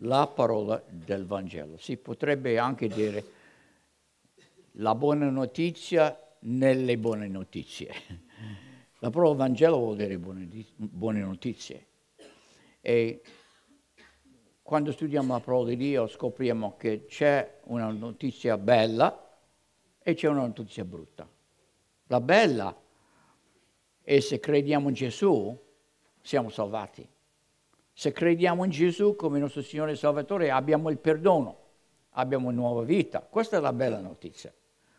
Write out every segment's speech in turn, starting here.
la parola del Vangelo. Si potrebbe anche dire la buona notizia nelle buone notizie. La parola Vangelo vuol dire buone, buone notizie. E quando studiamo la parola di Dio scopriamo che c'è una notizia bella e c'è una notizia brutta. La bella è se crediamo in Gesù siamo salvati se crediamo in Gesù come nostro Signore e Salvatore abbiamo il perdono, abbiamo nuova vita. Questa è la bella notizia.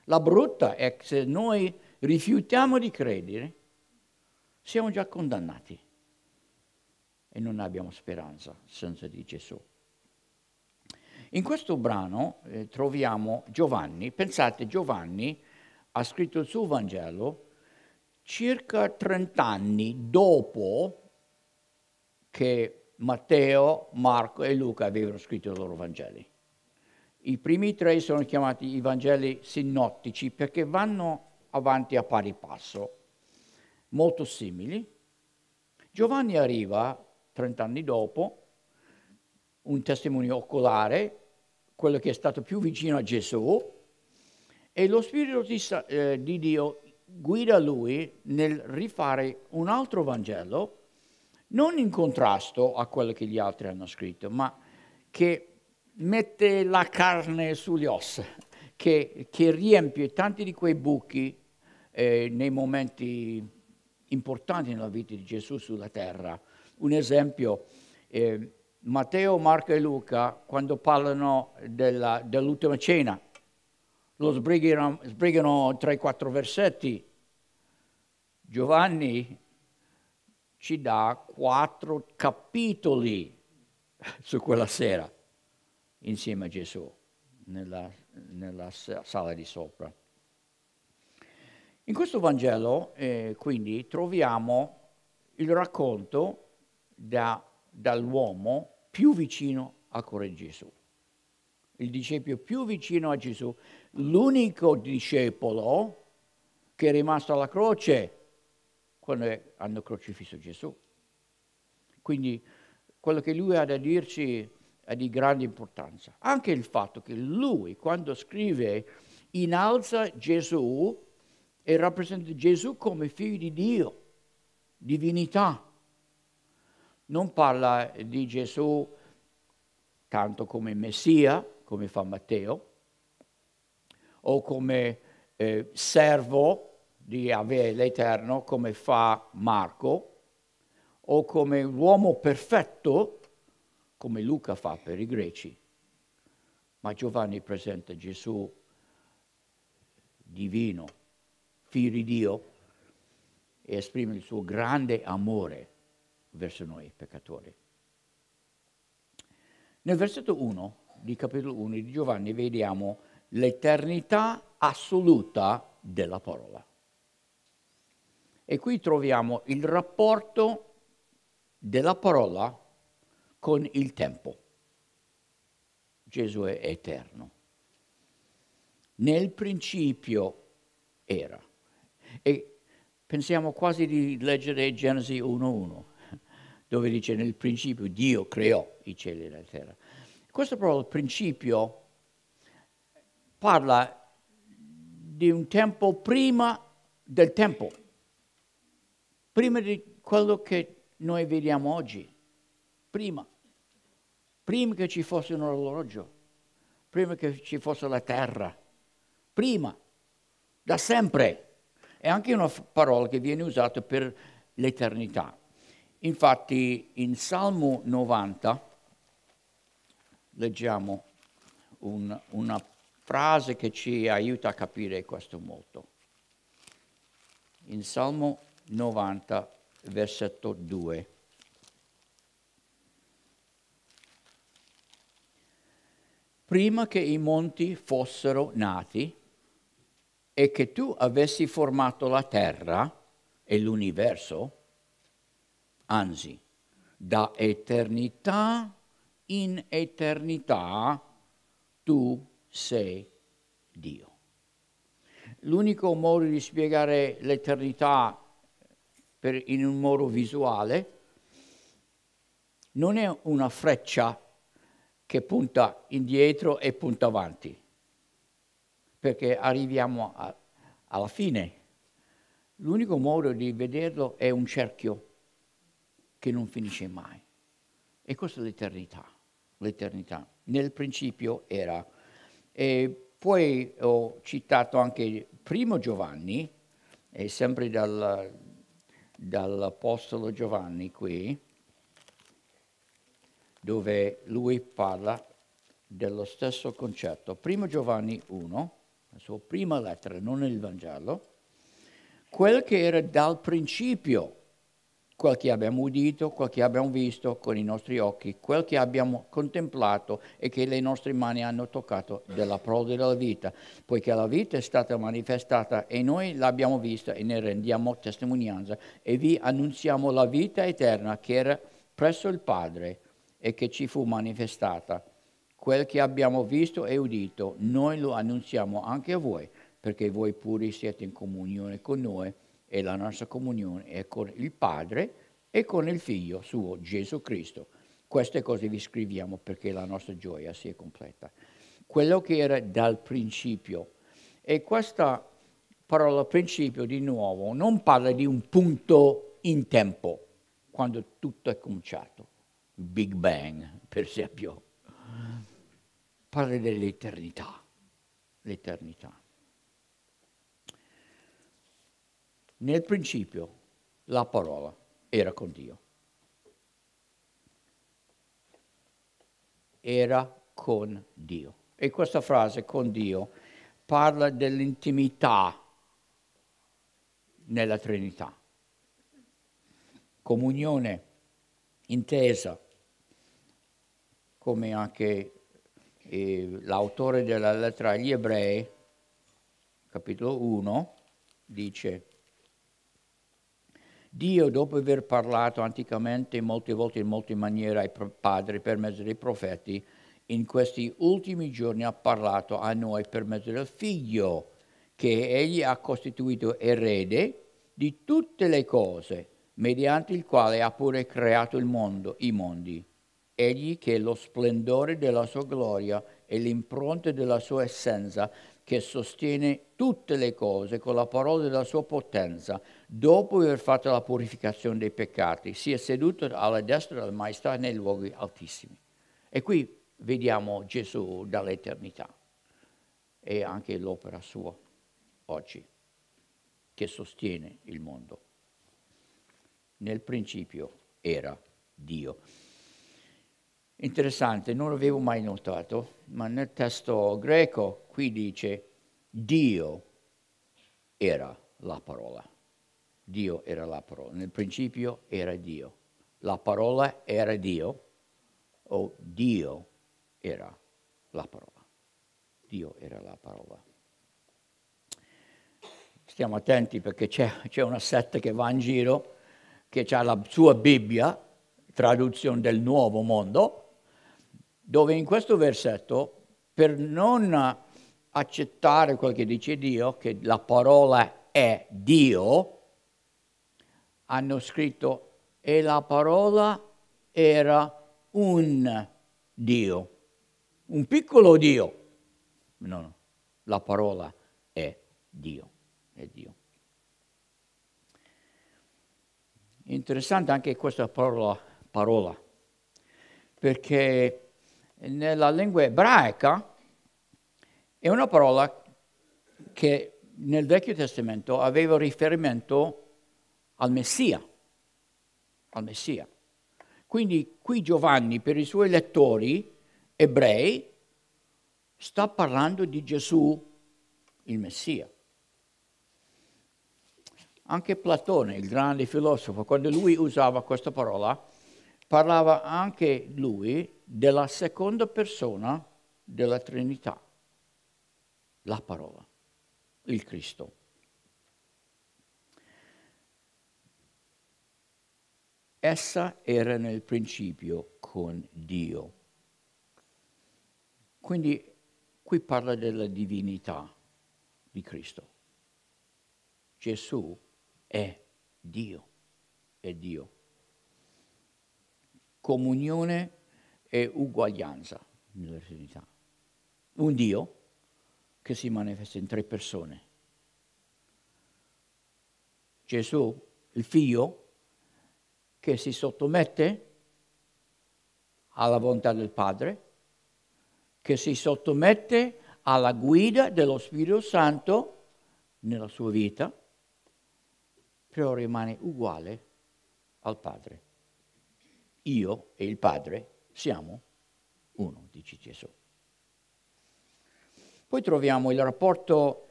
La brutta è che se noi rifiutiamo di credere, siamo già condannati e non abbiamo speranza senza di Gesù. In questo brano eh, troviamo Giovanni, pensate Giovanni ha scritto il suo Vangelo circa 30 anni dopo che Matteo, Marco e Luca avevano scritto i loro Vangeli. I primi tre sono chiamati i Vangeli sinottici perché vanno avanti a pari passo, molto simili. Giovanni arriva 30 anni dopo, un testimone oculare, quello che è stato più vicino a Gesù, e lo Spirito di, eh, di Dio guida lui nel rifare un altro Vangelo non in contrasto a quello che gli altri hanno scritto, ma che mette la carne sugli ossa, che, che riempie tanti di quei buchi eh, nei momenti importanti nella vita di Gesù sulla terra. Un esempio, eh, Matteo, Marco e Luca, quando parlano dell'ultima cena, lo sbrigano, sbrigano i quattro versetti. Giovanni ci dà quattro capitoli su quella sera insieme a Gesù nella, nella sala di sopra. In questo Vangelo eh, quindi troviamo il racconto da, dall'uomo più vicino a cuore Gesù, il discepolo più vicino a Gesù, l'unico discepolo che è rimasto alla croce quando hanno crocifisso Gesù. Quindi quello che lui ha da dirci è di grande importanza. Anche il fatto che lui, quando scrive, innalza Gesù e rappresenta Gesù come figlio di Dio, divinità. Non parla di Gesù tanto come Messia, come fa Matteo, o come eh, servo, di avere l'Eterno come fa Marco o come l'uomo perfetto come Luca fa per i greci. Ma Giovanni presenta Gesù divino, figlio di Dio, e esprime il suo grande amore verso noi peccatori. Nel versetto 1 di capitolo 1 di Giovanni vediamo l'eternità assoluta della parola. E qui troviamo il rapporto della parola con il tempo. Gesù è eterno. Nel principio era. E pensiamo quasi di leggere Genesi 1.1, dove dice nel principio Dio creò i cieli e la terra. Questo parola principio parla di un tempo prima del tempo prima di quello che noi vediamo oggi, prima, prima che ci fosse un orologio, prima che ci fosse la terra, prima, da sempre. È anche una parola che viene usata per l'eternità. Infatti in Salmo 90 leggiamo un, una frase che ci aiuta a capire questo molto. In Salmo 90. 90, versetto 2. Prima che i monti fossero nati e che tu avessi formato la terra e l'universo, anzi, da eternità in eternità tu sei Dio. L'unico modo di spiegare l'eternità per, in un modo visuale, non è una freccia che punta indietro e punta avanti, perché arriviamo a, alla fine. L'unico modo di vederlo è un cerchio che non finisce mai. E questa è l'eternità, l'eternità. Nel principio era. E poi ho citato anche primo Giovanni, sempre dal, dall'Apostolo Giovanni qui, dove lui parla dello stesso concetto. Primo Giovanni 1, la sua prima lettera, non il Vangelo, quel che era dal principio, quel che abbiamo udito, quel che abbiamo visto con i nostri occhi, quel che abbiamo contemplato e che le nostre mani hanno toccato della prole della vita, poiché la vita è stata manifestata e noi l'abbiamo vista e ne rendiamo testimonianza e vi annunziamo la vita eterna che era presso il Padre e che ci fu manifestata. Quel che abbiamo visto e udito, noi lo annunziamo anche a voi, perché voi pure siete in comunione con noi e la nostra comunione è con il Padre e con il Figlio suo, Gesù Cristo. Queste cose vi scriviamo perché la nostra gioia sia completa. Quello che era dal principio. E questa parola principio di nuovo non parla di un punto in tempo, quando tutto è cominciato, Big Bang per esempio, parla dell'eternità, l'eternità. Nel principio la parola era con Dio. Era con Dio. E questa frase, con Dio, parla dell'intimità nella Trinità. Comunione intesa come anche eh, l'autore della lettera agli ebrei, capitolo 1, dice Dio, dopo aver parlato anticamente molte volte in molte maniere ai padri per mezzo dei profeti, in questi ultimi giorni ha parlato a noi per mezzo del figlio, che egli ha costituito erede di tutte le cose, mediante il quale ha pure creato il mondo, i mondi. Egli che è lo splendore della sua gloria e l'impronta della sua essenza che sostiene tutte le cose con la parola della sua potenza, dopo aver fatto la purificazione dei peccati, si è seduto alla destra della maestà nei luoghi altissimi. E qui vediamo Gesù dall'eternità e anche l'opera sua oggi, che sostiene il mondo. Nel principio era Dio. Interessante, non l'avevo mai notato, ma nel testo greco qui dice Dio era la parola. Dio era la parola. Nel principio era Dio. La parola era Dio o Dio era la parola. Dio era la parola. Stiamo attenti perché c'è, c'è una setta che va in giro, che ha la sua Bibbia, traduzione del Nuovo Mondo, dove in questo versetto, per non accettare quel che dice Dio, che la parola è Dio, hanno scritto e la parola era un Dio, un piccolo Dio. No, no, la parola è Dio, è Dio. Interessante anche questa parola, parola perché nella lingua ebraica è una parola che nel Vecchio Testamento aveva riferimento al Messia, al Messia. Quindi qui Giovanni per i suoi lettori ebrei sta parlando di Gesù il Messia. Anche Platone, il grande filosofo, quando lui usava questa parola, parlava anche lui della seconda persona della Trinità, la parola, il Cristo. Essa era nel principio con Dio. Quindi qui parla della divinità di Cristo. Gesù è Dio, è Dio comunione e uguaglianza nella Trinità. Un Dio che si manifesta in tre persone. Gesù, il figlio, che si sottomette alla volontà del Padre, che si sottomette alla guida dello Spirito Santo nella sua vita, però rimane uguale al Padre io e il Padre siamo uno, dice Gesù. Poi troviamo il rapporto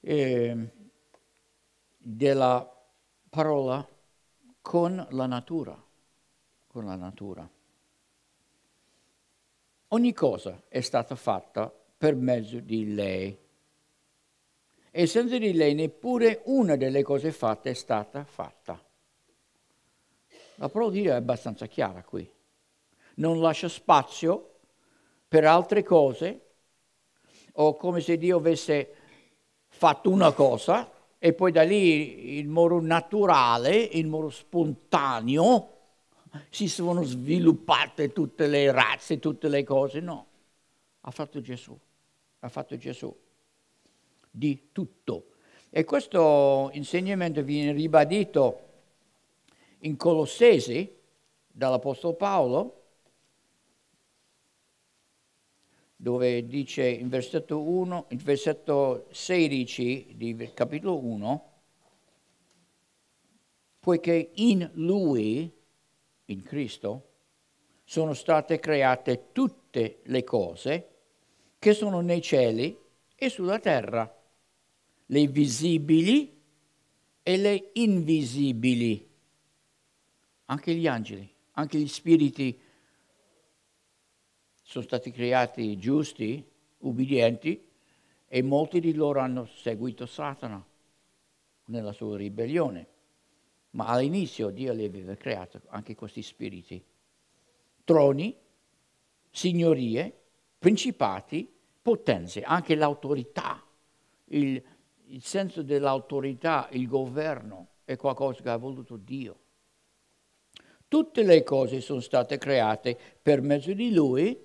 eh, della parola con la natura, con la natura. Ogni cosa è stata fatta per mezzo di lei e senza di lei neppure una delle cose fatte è stata fatta. La parola Dio è abbastanza chiara qui. Non lascia spazio per altre cose o come se Dio avesse fatto una cosa e poi da lì il modo naturale, il modo spontaneo, si sono sviluppate tutte le razze, tutte le cose. No, ha fatto Gesù, ha fatto Gesù di tutto. E questo insegnamento viene ribadito in Colossesi dall'Apostolo Paolo, dove dice in versetto, 1, in versetto 16 di capitolo 1, poiché in Lui, in Cristo, sono state create tutte le cose che sono nei cieli e sulla terra, le visibili e le invisibili anche gli angeli, anche gli spiriti sono stati creati giusti, ubbidienti, e molti di loro hanno seguito Satana nella sua ribellione. Ma all'inizio Dio li aveva creati anche questi spiriti. Troni, signorie, principati, potenze, anche l'autorità, il, il senso dell'autorità, il governo, è qualcosa che ha voluto Dio. Tutte le cose sono state create per mezzo di Lui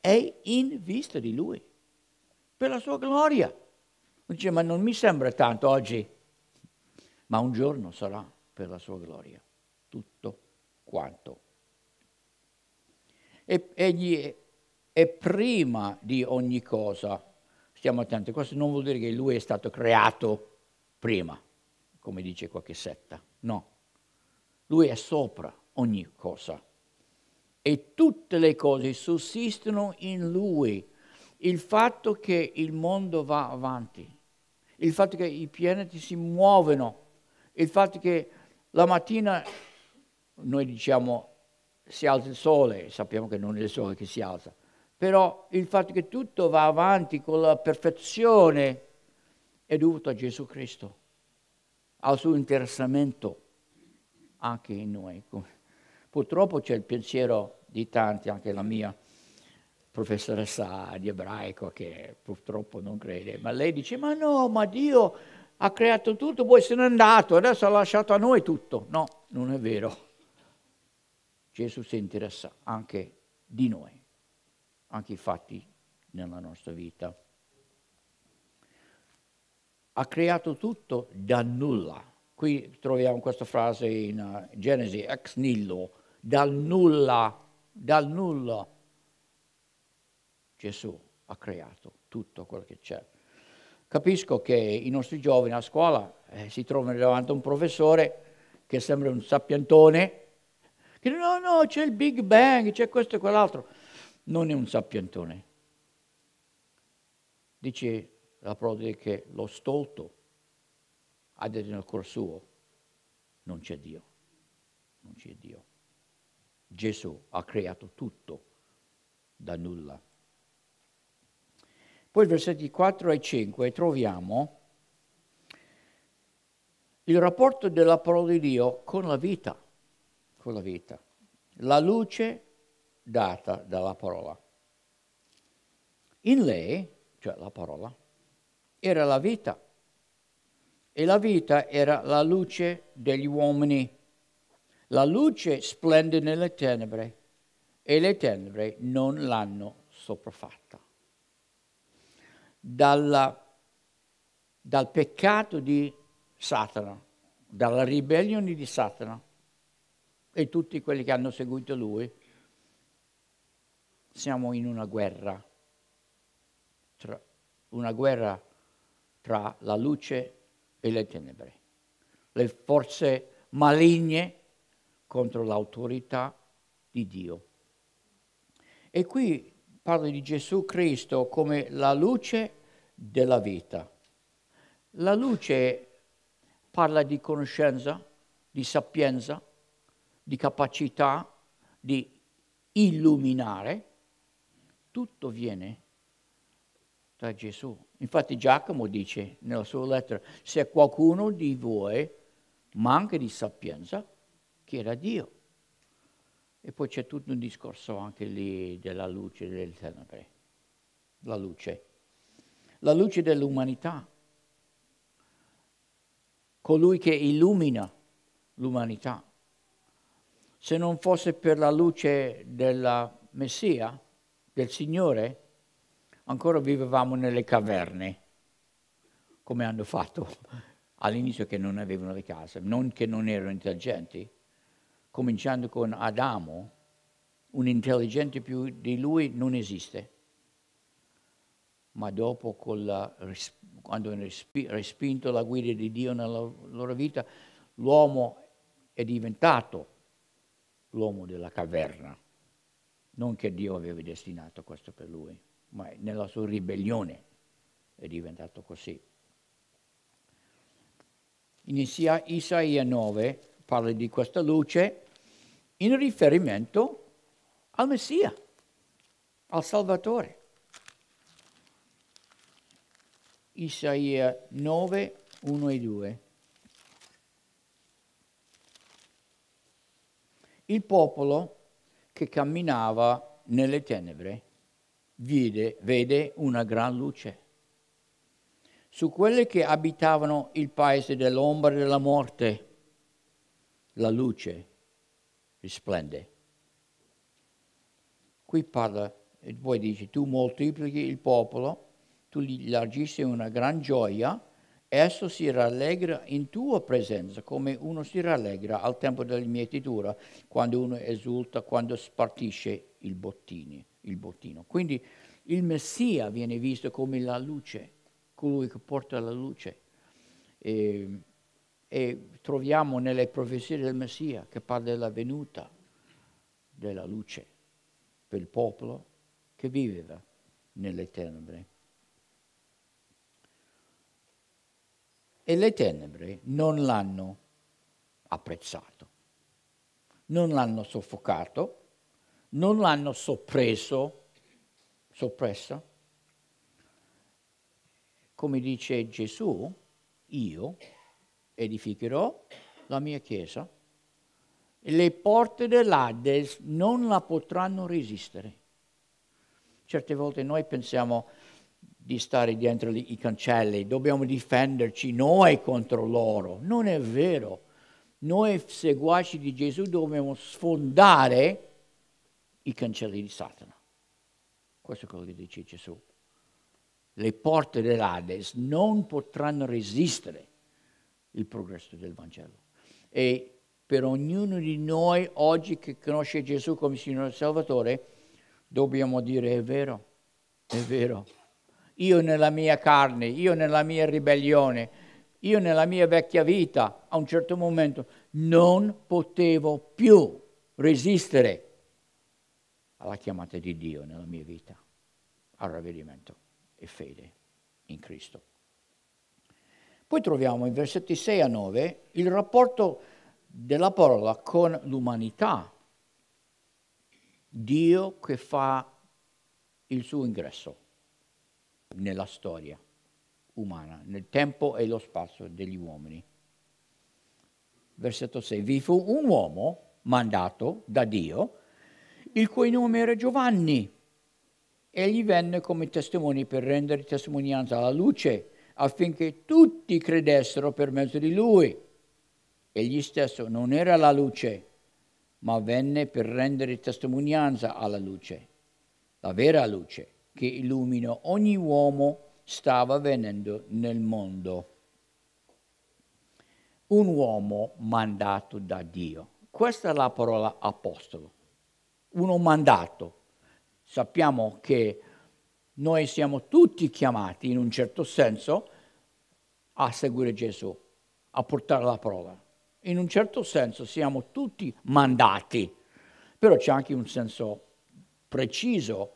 e in vista di Lui, per la sua gloria. Dice, ma non mi sembra tanto oggi, ma un giorno sarà per la sua gloria, tutto quanto. egli è prima di ogni cosa. Stiamo attenti, questo non vuol dire che lui è stato creato prima, come dice qualche setta, no. Lui è sopra ogni cosa. E tutte le cose sussistono in lui. Il fatto che il mondo va avanti, il fatto che i pianeti si muovono, il fatto che la mattina noi diciamo si alza il sole, sappiamo che non è il sole che si alza, però il fatto che tutto va avanti con la perfezione è dovuto a Gesù Cristo, al suo interessamento anche in noi. Purtroppo c'è il pensiero di tanti, anche la mia professoressa di ebraico che purtroppo non crede, ma lei dice ma no, ma Dio ha creato tutto, poi se n'è andato, adesso ha lasciato a noi tutto. No, non è vero. Gesù si interessa anche di noi, anche i fatti nella nostra vita. Ha creato tutto da nulla. Qui troviamo questa frase in eh, Genesi, ex nillo, dal nulla, dal nulla. Gesù ha creato tutto quello che c'è. Capisco che i nostri giovani a scuola eh, si trovano davanti a un professore che sembra un sappiantone, che dice no, no, c'è il Big Bang, c'è questo e quell'altro. Non è un sappiantone. Dice la prode che lo stolto ha detto nel cuore suo, non c'è Dio, non c'è Dio. Gesù ha creato tutto da nulla. Poi versetti 4 e 5 troviamo il rapporto della parola di Dio con la vita, con la vita, la luce data dalla parola. In lei, cioè la parola, era la vita e la vita era la luce degli uomini. La luce splende nelle tenebre e le tenebre non l'hanno sopraffatta. dal peccato di Satana, dalla ribellione di Satana e tutti quelli che hanno seguito lui, siamo in una guerra, tra, una guerra tra la luce e le tenebre, le forze maligne contro l'autorità di Dio. E qui parla di Gesù Cristo come la luce della vita. La luce parla di conoscenza, di sapienza, di capacità di illuminare. Tutto viene da Gesù. Infatti Giacomo dice nella sua lettera, se qualcuno di voi manca di sapienza, chi era Dio. E poi c'è tutto un discorso anche lì della luce del tenebre, la luce, la luce dell'umanità, colui che illumina l'umanità. Se non fosse per la luce della Messia, del Signore, ancora vivevamo nelle caverne, come hanno fatto all'inizio che non avevano le case, non che non erano intelligenti, cominciando con Adamo, un intelligente più di lui non esiste. Ma dopo, la, quando hanno respinto la guida di Dio nella loro vita, l'uomo è diventato l'uomo della caverna. Non che Dio aveva destinato questo per lui, ma nella sua ribellione è diventato così. Inizia Isaia 9 parla di questa luce in riferimento al Messia, al Salvatore. Isaia 9, 1 e 2. Il popolo che camminava nelle tenebre vide, vede una gran luce. Su quelli che abitavano il paese dell'ombra della morte, la luce risplende. Qui parla, e poi dice, tu moltiplichi il popolo, tu gli largissi una gran gioia, esso si rallegra in tua presenza, come uno si rallegra al tempo della mietitura, quando uno esulta, quando spartisce il, bottini, il bottino. Quindi il Messia viene visto come la luce, colui che porta la luce. E, ehm, e troviamo nelle profezie del Messia che parla della venuta della luce per il popolo che viveva nelle tenebre. E le tenebre non l'hanno apprezzato, non l'hanno soffocato, non l'hanno soppresso, soppressa. Come dice Gesù, io edificherò la mia chiesa e le porte dell'Ades non la potranno resistere. Certe volte noi pensiamo di stare dentro i cancelli, dobbiamo difenderci noi contro loro. Non è vero. Noi seguaci di Gesù dobbiamo sfondare i cancelli di Satana. Questo è quello che dice Gesù. Le porte dell'Ades non potranno resistere il progresso del Vangelo. E per ognuno di noi oggi che conosce Gesù come Signore e Salvatore, dobbiamo dire è vero, è vero. Io nella mia carne, io nella mia ribellione, io nella mia vecchia vita, a un certo momento non potevo più resistere alla chiamata di Dio nella mia vita, al ravvedimento e fede in Cristo. Poi troviamo in versetti 6 a 9 il rapporto della parola con l'umanità. Dio che fa il suo ingresso nella storia umana, nel tempo e lo spazio degli uomini. Versetto 6. Vi fu un uomo mandato da Dio, il cui nome era Giovanni. Egli venne come testimone per rendere testimonianza alla luce affinché tutti credessero per mezzo di lui. Egli stesso non era la luce, ma venne per rendere testimonianza alla luce, la vera luce che illumina ogni uomo stava venendo nel mondo. Un uomo mandato da Dio. Questa è la parola apostolo. Uno mandato. Sappiamo che noi siamo tutti chiamati, in un certo senso, a seguire Gesù, a portare la prova. In un certo senso siamo tutti mandati, però c'è anche un senso preciso.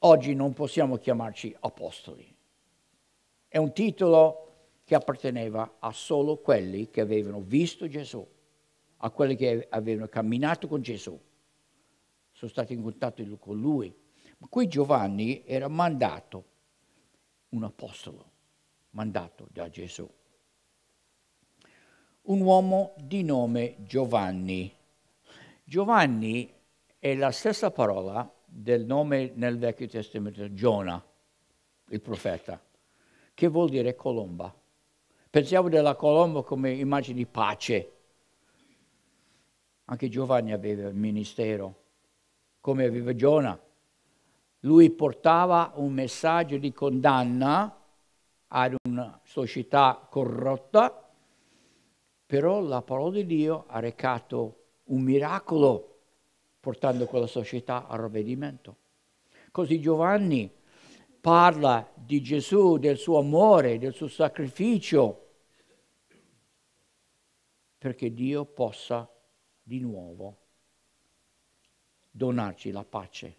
Oggi non possiamo chiamarci apostoli. È un titolo che apparteneva a solo quelli che avevano visto Gesù, a quelli che avevano camminato con Gesù, sono stati in contatto con lui, Qui Giovanni era mandato, un apostolo, mandato da Gesù. Un uomo di nome Giovanni. Giovanni è la stessa parola del nome nel Vecchio Testamento, Giona, il profeta, che vuol dire colomba. Pensiamo della colomba come immagine di pace. Anche Giovanni aveva il ministero, come aveva Giona lui portava un messaggio di condanna ad una società corrotta, però la parola di Dio ha recato un miracolo portando quella società al ravvedimento. Così Giovanni parla di Gesù, del suo amore, del suo sacrificio, perché Dio possa di nuovo donarci la pace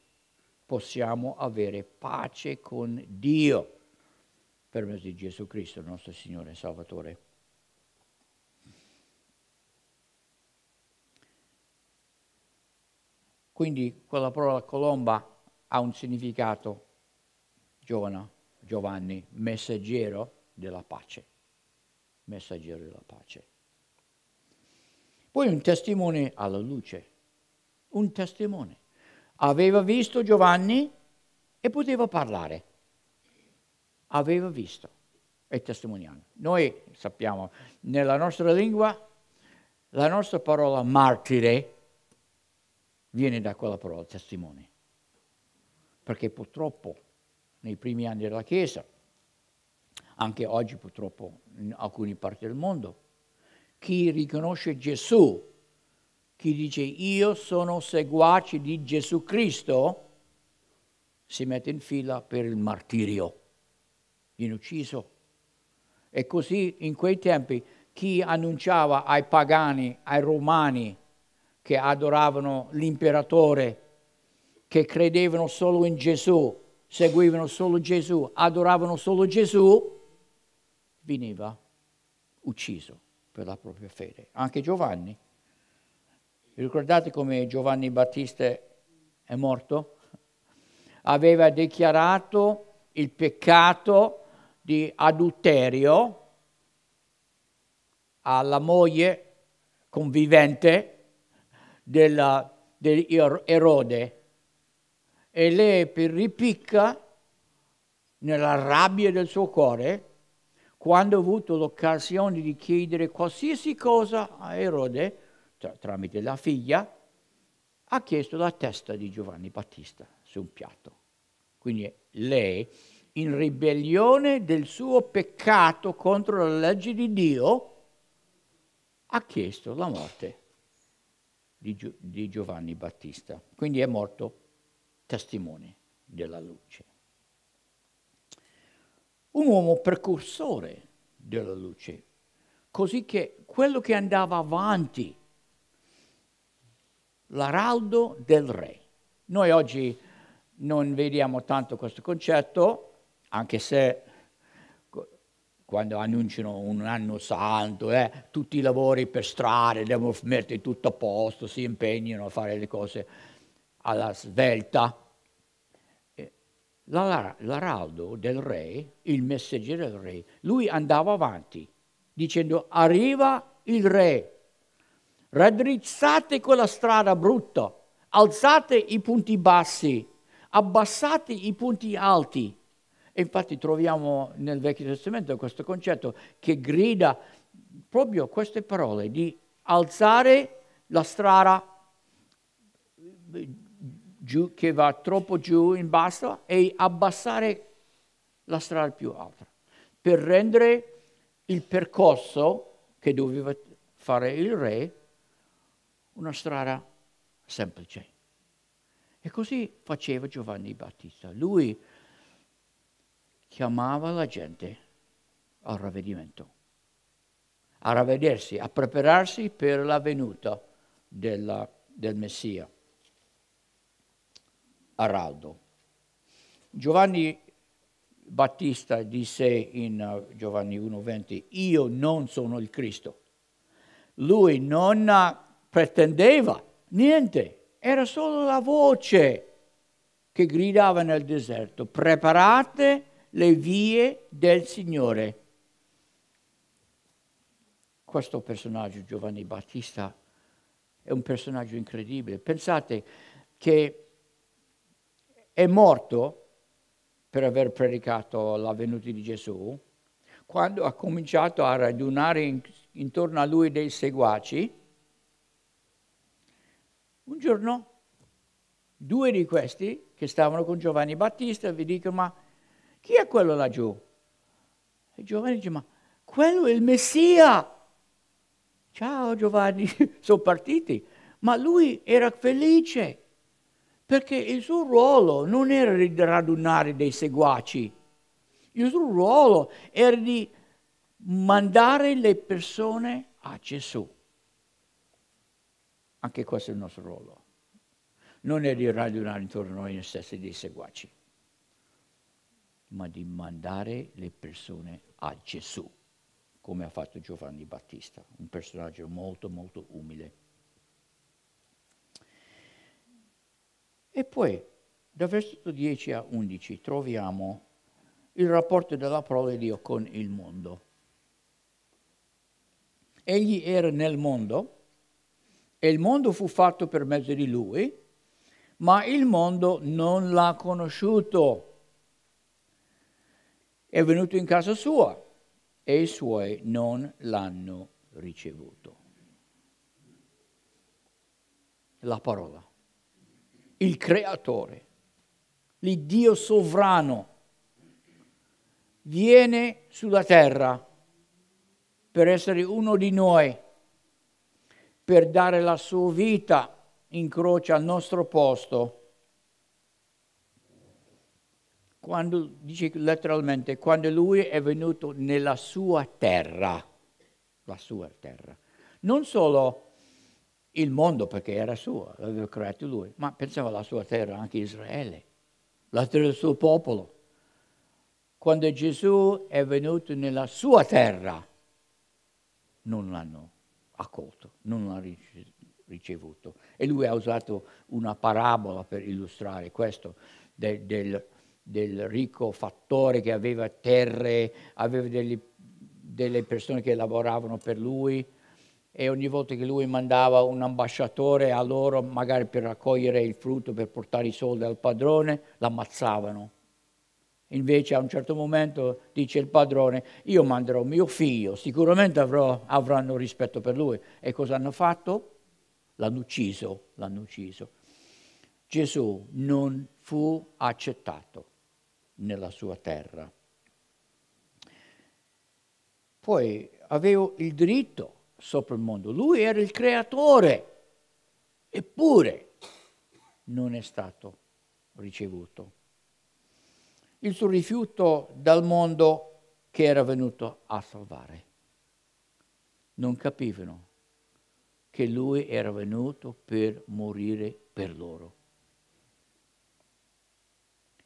possiamo avere pace con Dio per mezzo di Gesù Cristo, il nostro Signore e Salvatore. Quindi quella parola colomba ha un significato, Giovanna, Giovanni, messaggero della pace, messaggero della pace. Poi un testimone alla luce, un testimone aveva visto Giovanni e poteva parlare. Aveva visto e testimoniano. Noi sappiamo, nella nostra lingua, la nostra parola martire viene da quella parola testimone. Perché purtroppo nei primi anni della Chiesa, anche oggi purtroppo in alcune parti del mondo, chi riconosce Gesù chi dice io sono seguace di Gesù Cristo, si mette in fila per il martirio. Viene ucciso. E così in quei tempi chi annunciava ai pagani, ai romani che adoravano l'imperatore, che credevano solo in Gesù, seguivano solo Gesù, adoravano solo Gesù, veniva ucciso per la propria fede. Anche Giovanni Ricordate come Giovanni Battista è morto? Aveva dichiarato il peccato di adulterio alla moglie convivente della, di Erode e lei per ripicca nella rabbia del suo cuore quando ha avuto l'occasione di chiedere qualsiasi cosa a Erode, tra, tramite la figlia, ha chiesto la testa di Giovanni Battista su un piatto. Quindi lei, in ribellione del suo peccato contro la legge di Dio, ha chiesto la morte di, Gio- di Giovanni Battista. Quindi è morto testimone della luce. Un uomo precursore della luce, così che quello che andava avanti l'araldo del re. Noi oggi non vediamo tanto questo concetto, anche se quando annunciano un anno santo, eh, tutti i lavori per strada, devono mettere tutto a posto, si impegnano a fare le cose alla svelta. L'araldo del re, il messaggero del re, lui andava avanti dicendo arriva il re, raddrizzate quella strada brutta, alzate i punti bassi, abbassate i punti alti. E infatti troviamo nel Vecchio Testamento questo concetto che grida proprio queste parole di alzare la strada giù, che va troppo giù in basso e abbassare la strada più alta per rendere il percorso che doveva fare il re una strada semplice. E così faceva Giovanni Battista. Lui chiamava la gente al ravvedimento, a ravvedersi, a prepararsi per la venuta della, del Messia. Araldo. Giovanni Battista disse in Giovanni 1:20, io non sono il Cristo. Lui non ha pretendeva niente, era solo la voce che gridava nel deserto, preparate le vie del Signore. Questo personaggio, Giovanni Battista, è un personaggio incredibile. Pensate che è morto per aver predicato la venuta di Gesù, quando ha cominciato a radunare intorno a lui dei seguaci, un giorno due di questi che stavano con Giovanni Battista vi dicono ma chi è quello laggiù? E Giovanni dice ma quello è il Messia. Ciao Giovanni, sono partiti, ma lui era felice perché il suo ruolo non era di radunare dei seguaci, il suo ruolo era di mandare le persone a Gesù. Anche questo è il nostro ruolo. Non è di radunare intorno a noi stessi dei seguaci, ma di mandare le persone a Gesù, come ha fatto Giovanni Battista, un personaggio molto molto umile. E poi, da versetto 10 a 11, troviamo il rapporto della parola di Dio con il mondo. Egli era nel mondo, e il mondo fu fatto per mezzo di lui, ma il mondo non l'ha conosciuto. È venuto in casa sua e i suoi non l'hanno ricevuto. La parola, il creatore, l'Iddio sovrano, viene sulla terra per essere uno di noi per dare la sua vita in croce al nostro posto. Quando, dice letteralmente, quando lui è venuto nella sua terra, la sua terra, non solo il mondo perché era suo, l'aveva creato lui, ma pensava alla sua terra, anche Israele, la terra del suo popolo. Quando Gesù è venuto nella sua terra, non l'hanno accolto, non ha ricevuto. E lui ha usato una parabola per illustrare questo del, del, del ricco fattore che aveva terre, aveva degli, delle persone che lavoravano per lui e ogni volta che lui mandava un ambasciatore a loro, magari per raccogliere il frutto, per portare i soldi al padrone, l'ammazzavano Invece a un certo momento dice il padrone, io manderò mio figlio, sicuramente avrò, avranno rispetto per lui. E cosa hanno fatto? L'hanno ucciso, l'hanno ucciso. Gesù non fu accettato nella sua terra. Poi aveva il diritto sopra il mondo, lui era il creatore, eppure non è stato ricevuto il suo rifiuto dal mondo che era venuto a salvare. Non capivano che lui era venuto per morire per loro.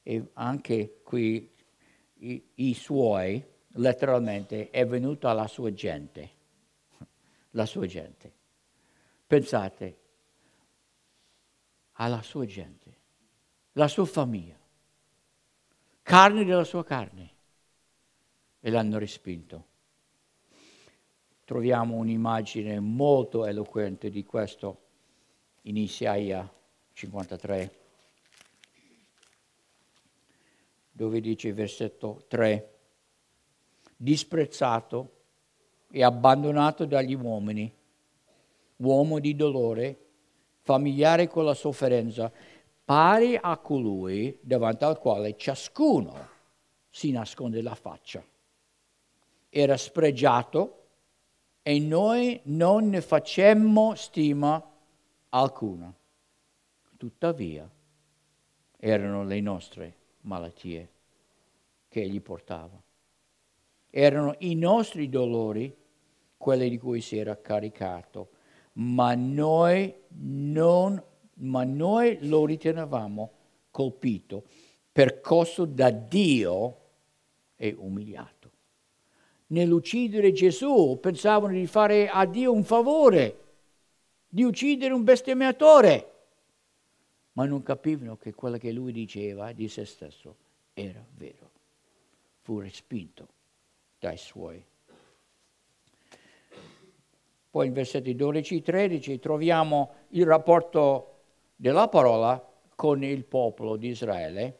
E anche qui i, i suoi, letteralmente, è venuto alla sua gente, la sua gente. Pensate, alla sua gente, la sua famiglia carne della sua carne. E l'hanno respinto. Troviamo un'immagine molto eloquente di questo in Isaia 53, dove dice versetto 3, disprezzato e abbandonato dagli uomini, uomo di dolore, familiare con la sofferenza, pari a colui davanti al quale ciascuno si nasconde la faccia. Era spregiato e noi non ne facemmo stima alcuna. Tuttavia erano le nostre malattie che egli portava. Erano i nostri dolori quelli di cui si era caricato, ma noi non ma noi lo ritenevamo colpito, percosso da Dio e umiliato. Nell'uccidere Gesù pensavano di fare a Dio un favore, di uccidere un bestemmiatore, ma non capivano che quello che lui diceva di se stesso era vero. Fu respinto dai suoi. Poi in versetti 12-13 e troviamo il rapporto della parola con il popolo di Israele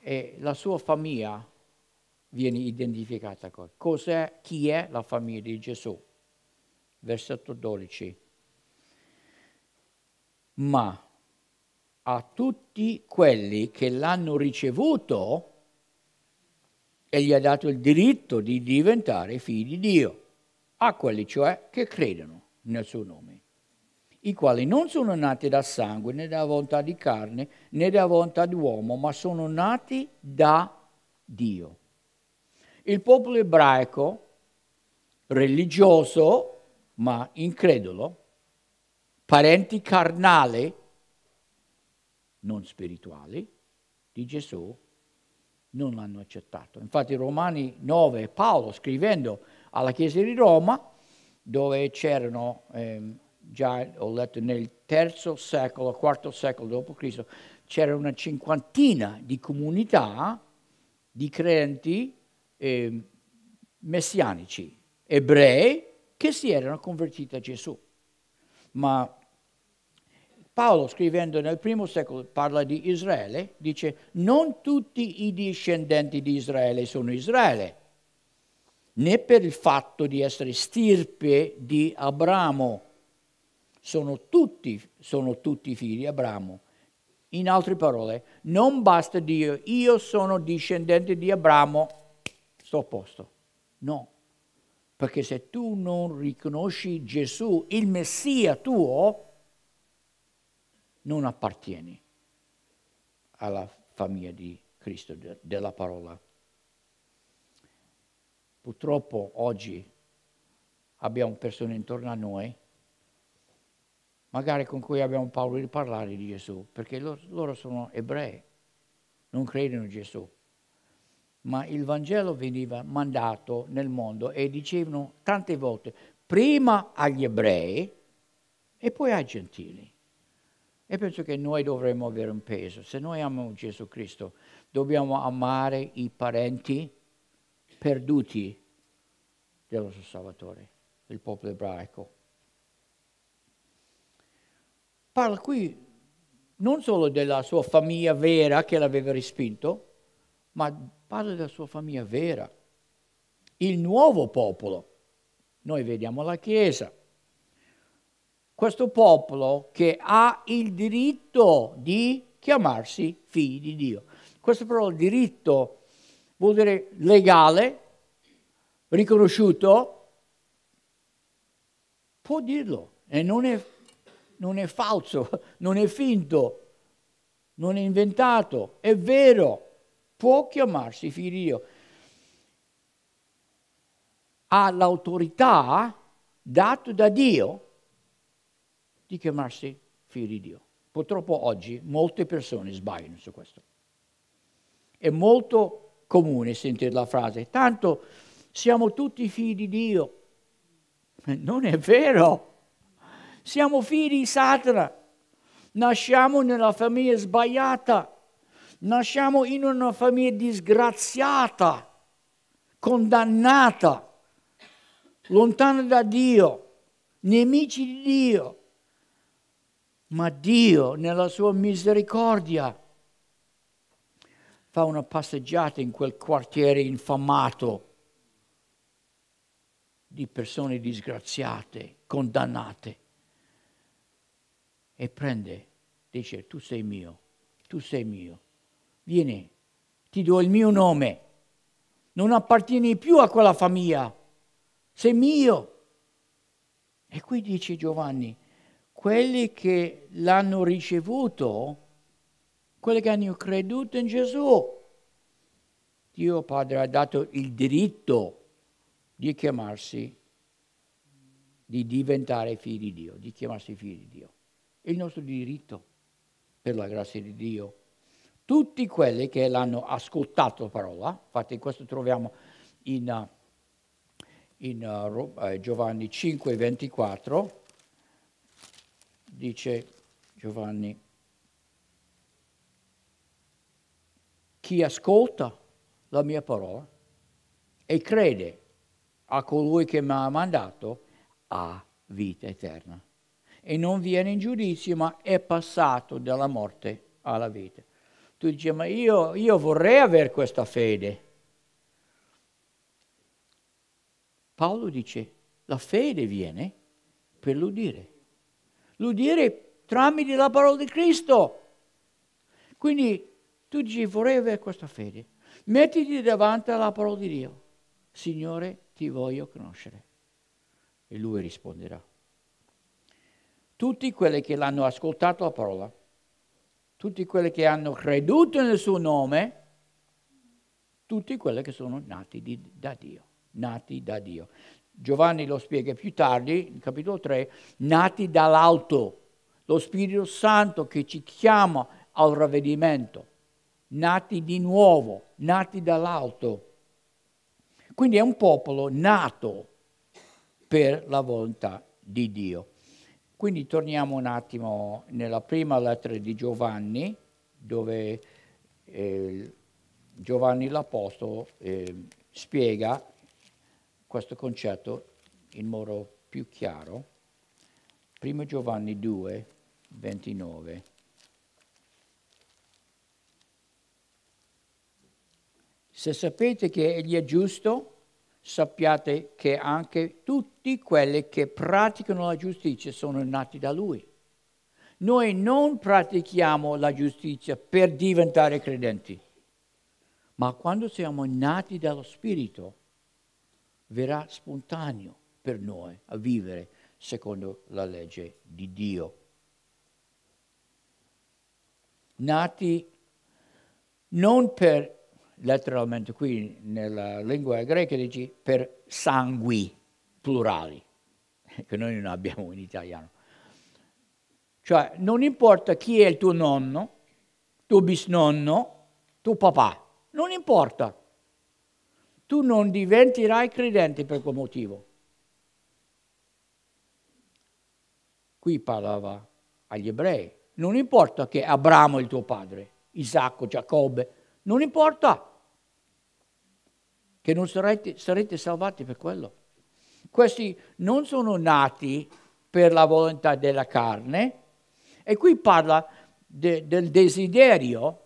e la sua famiglia viene identificata. Cos'è, chi è la famiglia di Gesù? Versetto 12. Ma a tutti quelli che l'hanno ricevuto, e gli ha dato il diritto di diventare figli di Dio, a quelli cioè che credono nel suo nome i quali non sono nati da sangue, né da volontà di carne, né da volontà di uomo, ma sono nati da Dio. Il popolo ebraico, religioso ma incredulo, parenti carnali, non spirituali, di Gesù, non l'hanno accettato. Infatti Romani 9, Paolo scrivendo alla Chiesa di Roma, dove c'erano... Ehm, già ho letto nel terzo secolo, quarto secolo d.C., c'era una cinquantina di comunità di credenti eh, messianici, ebrei, che si erano convertiti a Gesù. Ma Paolo, scrivendo nel primo secolo, parla di Israele, dice non tutti i discendenti di Israele sono Israele, né per il fatto di essere stirpe di Abramo, sono tutti, sono tutti figli di Abramo. In altre parole, non basta dire io sono discendente di Abramo, sto a posto. No, perché se tu non riconosci Gesù, il Messia tuo, non appartieni alla famiglia di Cristo, della parola. Purtroppo oggi abbiamo persone intorno a noi magari con cui abbiamo paura di parlare di Gesù, perché loro, loro sono ebrei, non credono in Gesù. Ma il Vangelo veniva mandato nel mondo e dicevano tante volte, prima agli ebrei e poi ai gentili. E penso che noi dovremmo avere un peso. Se noi amiamo Gesù Cristo, dobbiamo amare i parenti perduti dello Salvatore, il popolo ebraico parla qui non solo della sua famiglia vera che l'aveva respinto, ma parla della sua famiglia vera, il nuovo popolo. Noi vediamo la Chiesa. Questo popolo che ha il diritto di chiamarsi figli di Dio. Questo però diritto vuol dire legale, riconosciuto, può dirlo e non è non è falso, non è finto, non è inventato, è vero, può chiamarsi figlio. Ha l'autorità data da Dio di chiamarsi figlio di Dio. Purtroppo oggi molte persone sbagliano su questo. È molto comune sentire la frase, tanto siamo tutti figli di Dio. Non è vero. Siamo figli di Satana. Nasciamo nella famiglia sbagliata. Nasciamo in una famiglia disgraziata, condannata, lontana da Dio, nemici di Dio. Ma Dio, nella sua misericordia, fa una passeggiata in quel quartiere infamato di persone disgraziate, condannate e prende, dice tu sei mio, tu sei mio, vieni, ti do il mio nome, non appartieni più a quella famiglia, sei mio. E qui dice Giovanni, quelli che l'hanno ricevuto, quelli che hanno creduto in Gesù, Dio Padre ha dato il diritto di chiamarsi, di diventare figli di Dio, di chiamarsi figli di Dio è il nostro diritto, per la grazia di Dio. Tutti quelli che l'hanno ascoltato la parola, infatti questo troviamo in, eh, in uh, Giovanni 5, 24, dice Giovanni, chi ascolta la mia parola e crede a colui che mi ha mandato ha vita eterna e non viene in giudizio, ma è passato dalla morte alla vita. Tu dici, ma io, io vorrei avere questa fede. Paolo dice, la fede viene per l'udire. L'udire tramite la parola di Cristo. Quindi tu dici, vorrei avere questa fede. Mettiti davanti alla parola di Dio. Signore, ti voglio conoscere. E lui risponderà tutti quelli che l'hanno ascoltato la parola, tutti quelli che hanno creduto nel suo nome, tutti quelli che sono nati di, da Dio, nati da Dio. Giovanni lo spiega più tardi, in capitolo 3, nati dall'alto, lo Spirito Santo che ci chiama al ravvedimento, nati di nuovo, nati dall'alto. Quindi è un popolo nato per la volontà di Dio. Quindi torniamo un attimo nella prima lettera di Giovanni, dove eh, Giovanni l'Apostolo eh, spiega questo concetto in modo più chiaro. 1 Giovanni 2, 29. Se sapete che Egli è giusto, sappiate che anche tutti quelli che praticano la giustizia sono nati da Lui. Noi non pratichiamo la giustizia per diventare credenti, ma quando siamo nati dallo Spirito verrà spontaneo per noi a vivere secondo la legge di Dio. Nati non per letteralmente qui nella lingua greca dici per sangui plurali, che noi non abbiamo in italiano. Cioè, non importa chi è il tuo nonno, tuo bisnonno, tuo papà, non importa. Tu non diventerai credente per quel motivo. Qui parlava agli ebrei. Non importa che Abramo è il tuo padre, Isacco, Giacobbe, non importa che non sarete, sarete salvati per quello. Questi non sono nati per la volontà della carne e qui parla de, del desiderio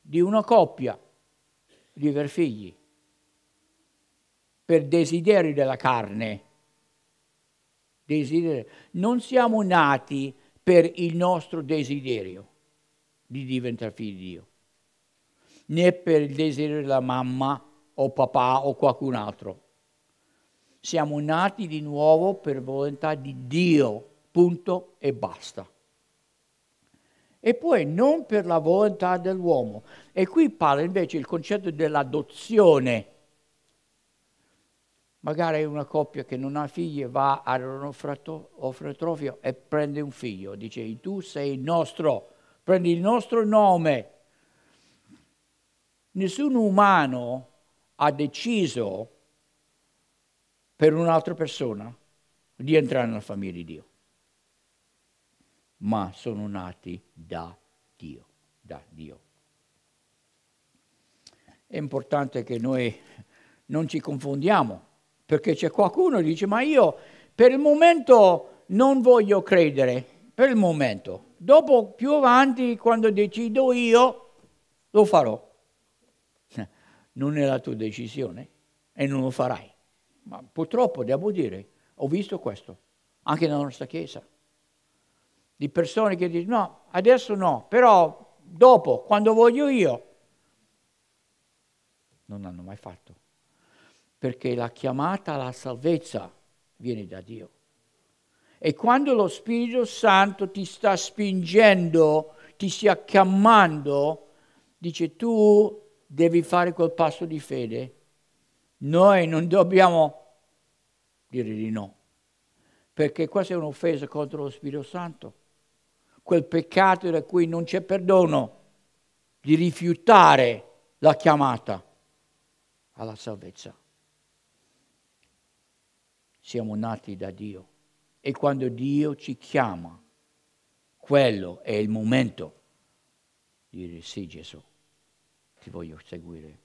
di una coppia di aver figli per desiderio della carne. Desiderio. Non siamo nati per il nostro desiderio di diventare figli di Dio né per il desiderio della mamma o papà o qualcun altro. Siamo nati di nuovo per volontà di Dio, punto e basta. E poi non per la volontà dell'uomo. E qui parla invece il concetto dell'adozione. Magari una coppia che non ha figli va all'orfanotrofio e prende un figlio. Dice, tu sei il nostro, prendi il nostro nome Nessun umano ha deciso per un'altra persona di entrare nella famiglia di Dio, ma sono nati da Dio, da Dio. È importante che noi non ci confondiamo, perché c'è qualcuno che dice, ma io per il momento non voglio credere, per il momento, dopo più avanti, quando decido io, lo farò non è la tua decisione e non lo farai. Ma purtroppo devo dire, ho visto questo, anche nella nostra Chiesa, di persone che dicono no, adesso no, però dopo, quando voglio io, non l'hanno mai fatto, perché la chiamata alla salvezza viene da Dio. E quando lo Spirito Santo ti sta spingendo, ti sta chiamando, dice tu devi fare quel passo di fede, noi non dobbiamo dire di no, perché questa è un'offesa contro lo Spirito Santo, quel peccato da cui non c'è perdono, di rifiutare la chiamata alla salvezza. Siamo nati da Dio e quando Dio ci chiama, quello è il momento di dire sì Gesù ti voglio seguire.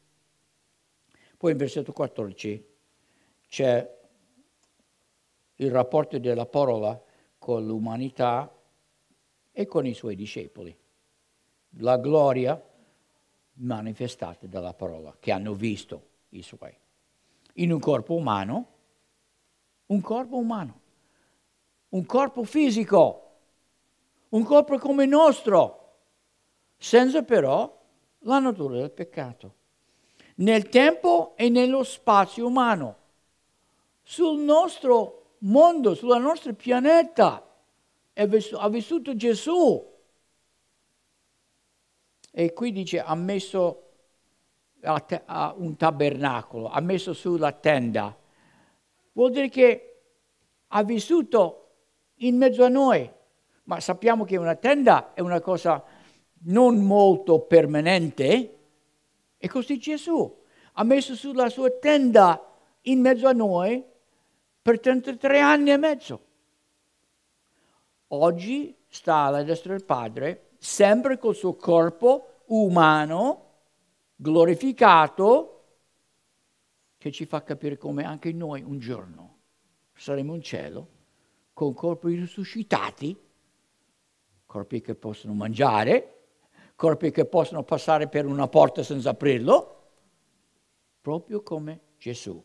Poi in versetto 14 c'è il rapporto della parola con l'umanità e con i suoi discepoli. La gloria manifestata dalla parola, che hanno visto i suoi. In un corpo umano, un corpo umano, un corpo fisico, un corpo come il nostro, senza però la natura del peccato, nel tempo e nello spazio umano, sul nostro mondo, sulla nostra pianeta. Ha vissuto Gesù. E qui dice, ha messo un tabernacolo, ha messo sulla tenda. Vuol dire che ha vissuto in mezzo a noi, ma sappiamo che una tenda è una cosa non molto permanente, e così Gesù ha messo sulla sua tenda in mezzo a noi per 33 anni e mezzo. Oggi sta alla destra del Padre, sempre col suo corpo umano, glorificato, che ci fa capire come anche noi un giorno saremo in cielo con corpi risuscitati, corpi che possono mangiare, corpi che possono passare per una porta senza aprirlo, proprio come Gesù.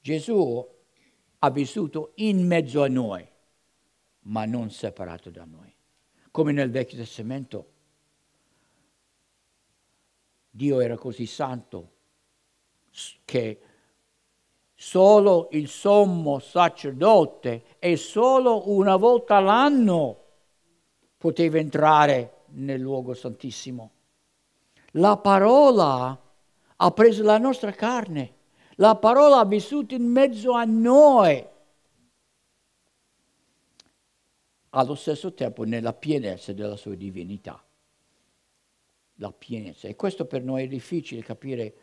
Gesù ha vissuto in mezzo a noi, ma non separato da noi, come nel Vecchio Testamento. Dio era così santo che solo il sommo sacerdote e solo una volta l'anno poteva entrare nel luogo santissimo. La parola ha preso la nostra carne, la parola ha vissuto in mezzo a noi. Allo stesso tempo nella pienezza della sua divinità. La pienezza. E questo per noi è difficile capire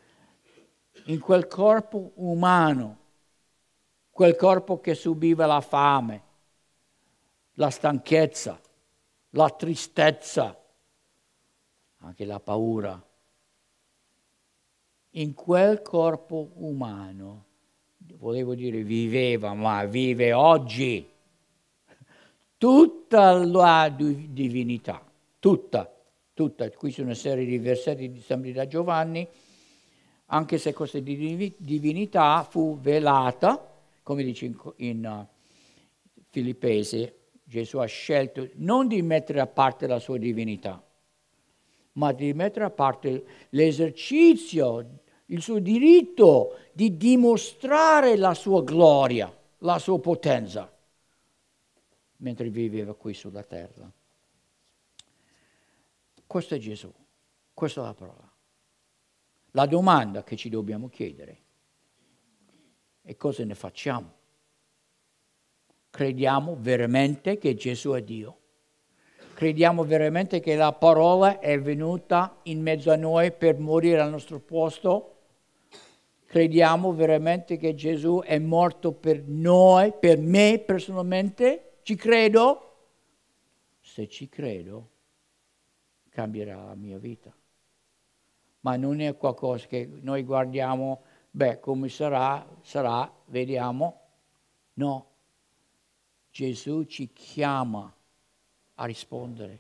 in quel corpo umano, quel corpo che subiva la fame, la stanchezza, la tristezza, anche la paura. In quel corpo umano, volevo dire viveva, ma vive oggi tutta la divinità, tutta, tutta. Qui c'è una serie di versetti di San da Giovanni, anche se questa divinità fu velata, come dice in, in uh, Filippesi, Gesù ha scelto non di mettere a parte la sua divinità, ma di mettere a parte l'esercizio, il suo diritto di dimostrare la sua gloria, la sua potenza, mentre viveva qui sulla terra. Questo è Gesù, questa è la parola. La domanda che ci dobbiamo chiedere è cosa ne facciamo? crediamo veramente che Gesù è Dio. Crediamo veramente che la parola è venuta in mezzo a noi per morire al nostro posto. Crediamo veramente che Gesù è morto per noi, per me personalmente. Ci credo. Se ci credo, cambierà la mia vita. Ma non è qualcosa che noi guardiamo, beh, come sarà, sarà, vediamo. No, Gesù ci chiama a rispondere,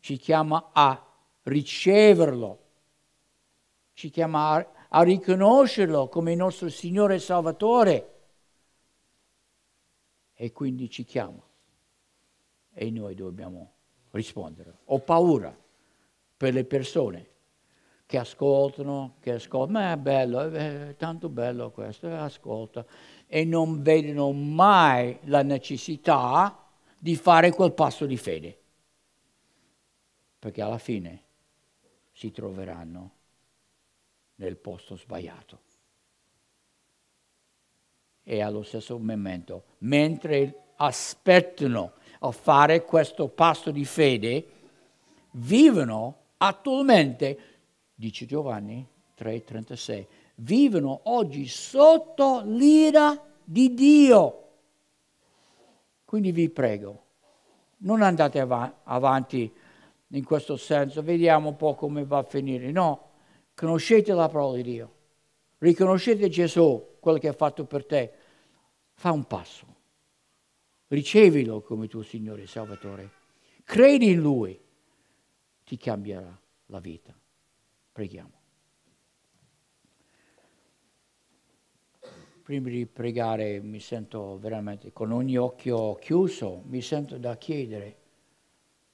ci chiama a riceverlo, ci chiama a, a riconoscerlo come il nostro Signore e Salvatore e quindi ci chiama e noi dobbiamo rispondere. Ho paura per le persone che ascoltano, che ascoltano, ma è bello, eh, è tanto bello questo, ascolta e non vedono mai la necessità di fare quel passo di fede, perché alla fine si troveranno nel posto sbagliato. E allo stesso momento, mentre aspettano a fare questo passo di fede, vivono attualmente, dice Giovanni 3:36, vivono oggi sotto l'ira di Dio. Quindi vi prego, non andate av- avanti in questo senso, vediamo un po' come va a finire. No, conoscete la parola di Dio, riconoscete Gesù, quello che ha fatto per te, fa un passo, ricevilo come tuo Signore e Salvatore, credi in Lui, ti cambierà la vita. Preghiamo. prima di pregare mi sento veramente con ogni occhio chiuso, mi sento da chiedere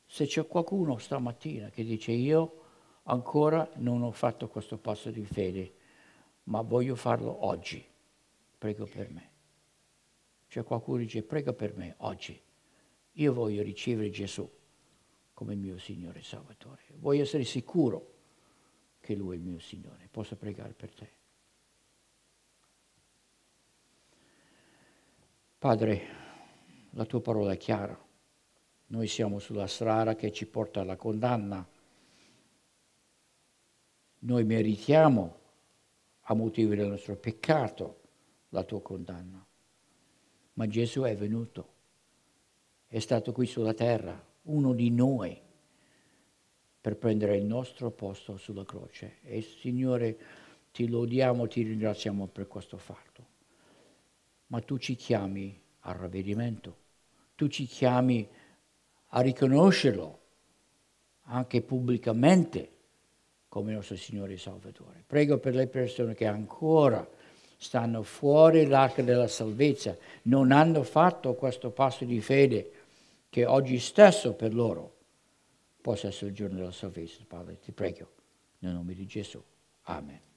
se c'è qualcuno stamattina che dice io ancora non ho fatto questo passo di fede, ma voglio farlo oggi, prego per me. C'è qualcuno che dice prega per me oggi, io voglio ricevere Gesù come mio Signore Salvatore, voglio essere sicuro che Lui è il mio Signore, posso pregare per te. Padre, la tua parola è chiara. Noi siamo sulla strada che ci porta alla condanna. Noi meritiamo, a motivo del nostro peccato, la tua condanna. Ma Gesù è venuto, è stato qui sulla terra, uno di noi, per prendere il nostro posto sulla croce. E Signore, ti lodiamo, ti ringraziamo per questo fatto ma tu ci chiami al ravvedimento, tu ci chiami a riconoscerlo anche pubblicamente come nostro Signore e Salvatore. Prego per le persone che ancora stanno fuori l'arca della salvezza, non hanno fatto questo passo di fede che oggi stesso per loro possa essere il giorno della salvezza. Padre, ti prego, nel nome di Gesù. Amen.